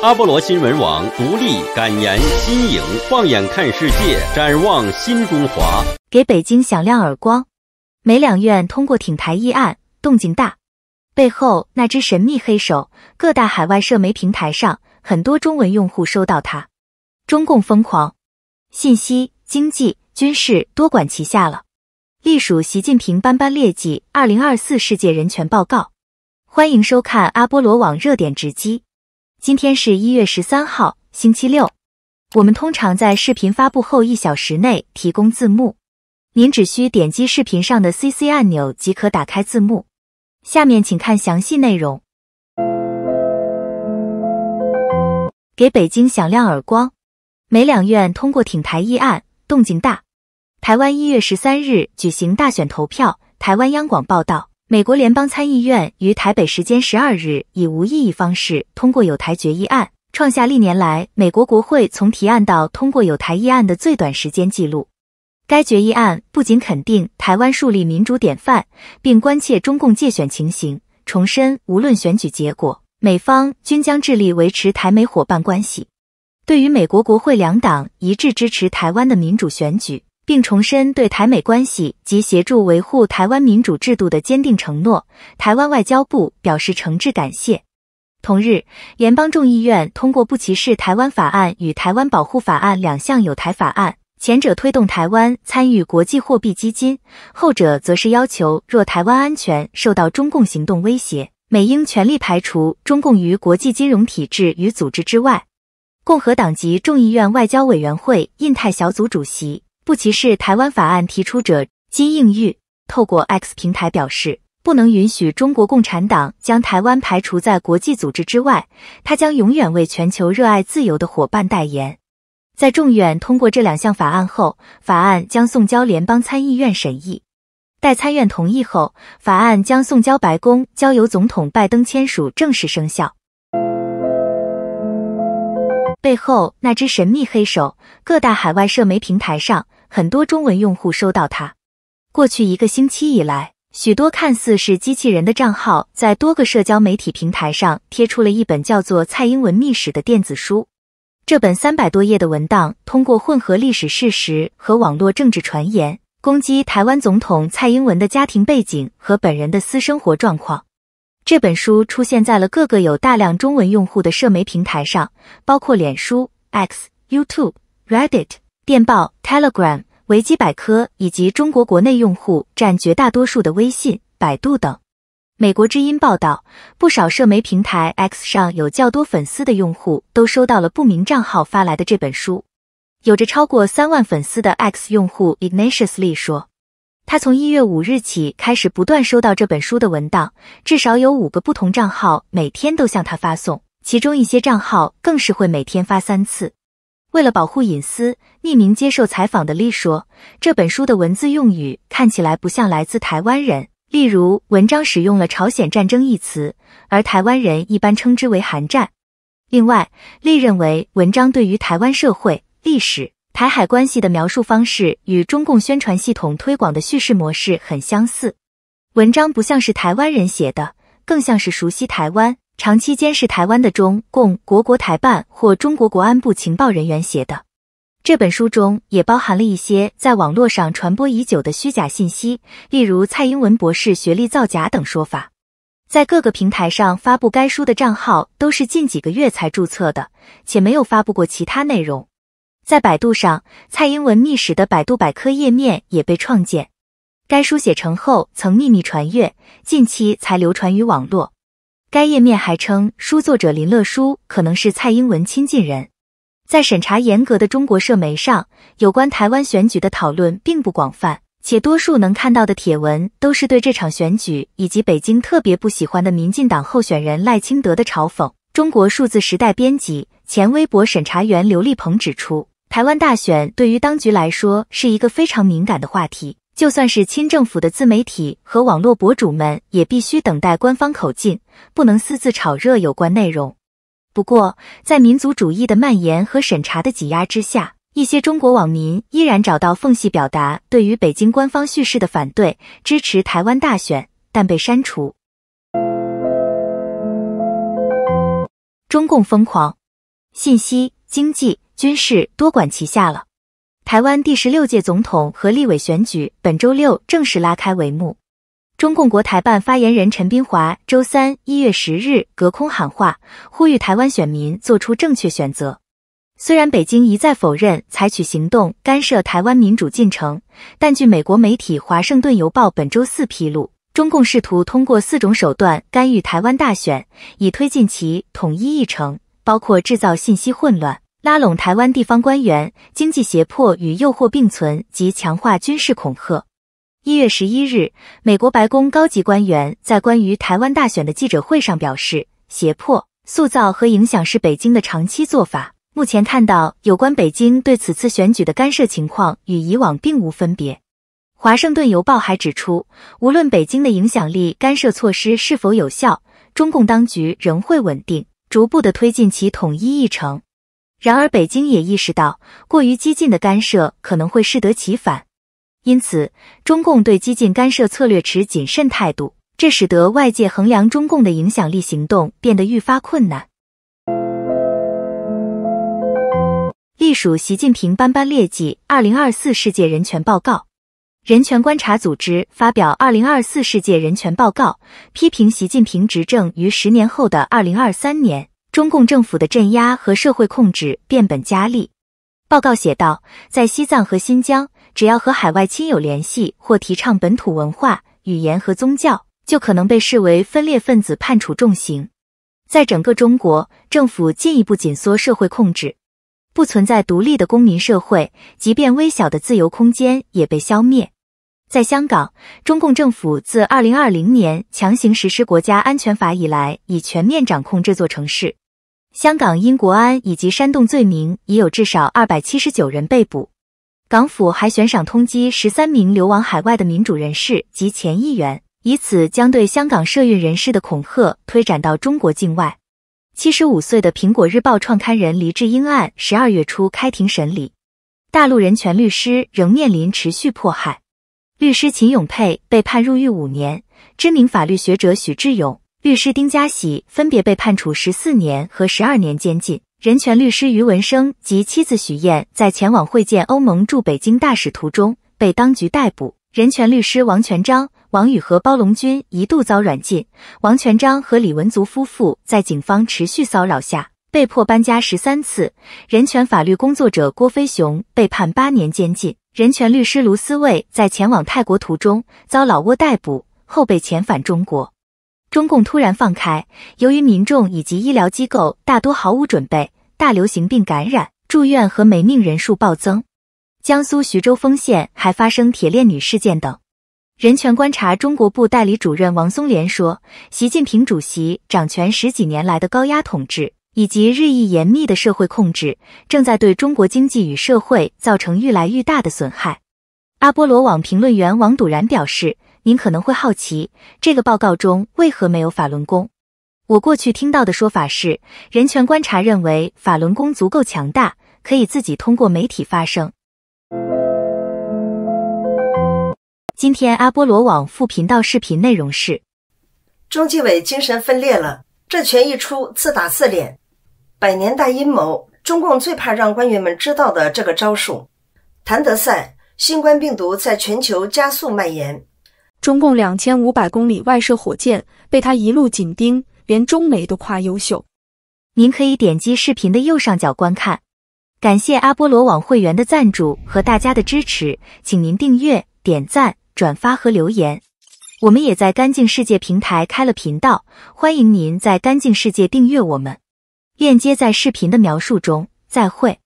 阿波罗新闻网独立、感言、新颖，放眼看世界，展望新中华。给北京响亮耳光！美两院通过挺台议案，动静大。背后那只神秘黑手，各大海外社媒平台上，很多中文用户收到它。中共疯狂，信息、经济、军事多管齐下了。隶属习近平班班列记《二零二四世界人权报告。欢迎收看阿波罗网热点直击。今天是一月十三号，星期六。我们通常在视频发布后一小时内提供字幕，您只需点击视频上的 CC 按钮即可打开字幕。下面请看详细内容。给北京响亮耳光！美两院通过挺台议案，动静大。台湾一月十三日举行大选投票，台湾央广报道。美国联邦参议院于台北时间十二日以无异议方式通过有台决议案，创下历年来美国国会从提案到通过有台议案的最短时间记录。该决议案不仅肯定台湾树立民主典范，并关切中共借选情形，重申无论选举结果，美方均将致力维持台美伙伴关系。对于美国国会两党一致支持台湾的民主选举。并重申对台美关系及协助维护台湾民主制度的坚定承诺。台湾外交部表示诚挚感谢。同日，联邦众议院通过《不歧视台湾法案》与《台湾保护法案》两项有台法案。前者推动台湾参与国际货币基金，后者则是要求若台湾安全受到中共行动威胁，美应全力排除中共于国际金融体制与组织之外。共和党籍众议院外交委员会印太小组主席。不歧视台湾法案提出者金应玉，透过 X 平台表示，不能允许中国共产党将台湾排除在国际组织之外。他将永远为全球热爱自由的伙伴代言。在众院通过这两项法案后，法案将送交联邦参议院审议，待参院同意后，法案将送交白宫，交由总统拜登签署，正式生效。背后那只神秘黑手，各大海外社媒平台上。很多中文用户收到它。过去一个星期以来，许多看似是机器人的账号在多个社交媒体平台上贴出了一本叫做《蔡英文秘史》的电子书。这本三百多页的文档通过混合历史事实和网络政治传言，攻击台湾总统蔡英文的家庭背景和本人的私生活状况。这本书出现在了各个有大量中文用户的社媒平台上，包括脸书、X、YouTube、Reddit。电报、Telegram、维基百科以及中国国内用户占绝大多数的微信、百度等。美国之音报道，不少社媒平台 X 上有较多粉丝的用户都收到了不明账号发来的这本书。有着超过三万粉丝的 X 用户 Ignatius Lee 说，他从一月五日起开始不断收到这本书的文档，至少有五个不同账号每天都向他发送，其中一些账号更是会每天发三次。为了保护隐私，匿名接受采访的丽说，这本书的文字用语看起来不像来自台湾人，例如文章使用了“朝鲜战争”一词，而台湾人一般称之为“韩战”。另外，丽认为文章对于台湾社会历史、台海关系的描述方式与中共宣传系统推广的叙事模式很相似，文章不像是台湾人写的，更像是熟悉台湾。长期监视台湾的中共国国台办或中国国安部情报人员写的这本书中，也包含了一些在网络上传播已久的虚假信息，例如蔡英文博士学历造假等说法。在各个平台上发布该书的账号都是近几个月才注册的，且没有发布过其他内容。在百度上，《蔡英文秘史》的百度百科页面也被创建。该书写成后曾秘密传阅，近期才流传于网络。该页面还称，书作者林乐书可能是蔡英文亲近人。在审查严格的中国社媒上，有关台湾选举的讨论并不广泛，且多数能看到的帖文都是对这场选举以及北京特别不喜欢的民进党候选人赖清德的嘲讽。中国数字时代编辑、前微博审查员刘立鹏指出，台湾大选对于当局来说是一个非常敏感的话题。就算是亲政府的自媒体和网络博主们，也必须等待官方口径，不能私自炒热有关内容。不过，在民族主义的蔓延和审查的挤压之下，一些中国网民依然找到缝隙，表达对于北京官方叙事的反对，支持台湾大选，但被删除。中共疯狂，信息、经济、军事多管齐下了。台湾第十六届总统和立委选举本周六正式拉开帷幕。中共国台办发言人陈斌华周三一月十日隔空喊话，呼吁台湾选民做出正确选择。虽然北京一再否认采取行动干涉台湾民主进程，但据美国媒体《华盛顿邮报》本周四披露，中共试图通过四种手段干预台湾大选，以推进其统一议程，包括制造信息混乱。拉拢台湾地方官员，经济胁迫与诱惑并存及强化军事恐吓。一月十一日，美国白宫高级官员在关于台湾大选的记者会上表示，胁迫、塑造和影响是北京的长期做法。目前看到有关北京对此次选举的干涉情况与以往并无分别。《华盛顿邮报》还指出，无论北京的影响力干涉措施是否有效，中共当局仍会稳定、逐步地推进其统一议程。然而，北京也意识到，过于激进的干涉可能会适得其反，因此，中共对激进干涉策略持谨慎态度，这使得外界衡量中共的影响力行动变得愈发困难。隶属习近平班班劣迹。二零二四世界人权报告，人权观察组织发表二零二四世界人权报告，批评习近平执政于十年后的二零二三年。中共政府的镇压和社会控制变本加厉。报告写道，在西藏和新疆，只要和海外亲友联系或提倡本土文化、语言和宗教，就可能被视为分裂分子，判处重刑。在整个中国，政府进一步紧缩社会控制，不存在独立的公民社会，即便微小的自由空间也被消灭。在香港，中共政府自2020年强行实施国家安全法以来，已全面掌控这座城市。香港因国安以及煽动罪名，已有至少二百七十九人被捕。港府还悬赏通缉十三名流亡海外的民主人士及前议员，以此将对香港涉运人士的恐吓推展到中国境外。七十五岁的《苹果日报》创刊人黎智英案，十二月初开庭审理。大陆人权律师仍面临持续迫害，律师秦永佩被判入狱五年，知名法律学者许志勇律师丁家喜分别被判处十四年和十二年监禁。人权律师于文生及妻子许燕在前往会见欧盟驻北京大使途中被当局逮捕。人权律师王全章、王宇和包龙军一度遭软禁。王全章和李文足夫妇在警方持续骚扰下被迫搬家十三次。人权法律工作者郭飞雄被判八年监禁。人权律师卢思卫在前往泰国途中遭老挝逮捕，后被遣返中国。中共突然放开，由于民众以及医疗机构大多毫无准备，大流行病感染、住院和没命人数暴增。江苏徐州丰县还发生铁链女事件等。人权观察中国部代理主任王松莲说：“习近平主席掌权十几年来的高压统治以及日益严密的社会控制，正在对中国经济与社会造成愈来愈大的损害。”阿波罗网评论员王笃然表示。您可能会好奇，这个报告中为何没有法轮功？我过去听到的说法是，人权观察认为法轮功足够强大，可以自己通过媒体发声。今天阿波罗网副频道视频内容是：中纪委精神分裂了，这拳一出自打自脸，百年大阴谋，中共最怕让官员们知道的这个招数。谭德赛：新冠病毒在全球加速蔓延。中共两千五百公里外射火箭被他一路紧盯，连中媒都夸优秀。您可以点击视频的右上角观看。感谢阿波罗网会员的赞助和大家的支持，请您订阅、点赞、转发和留言。我们也在干净世界平台开了频道，欢迎您在干净世界订阅我们，链接在视频的描述中。再会。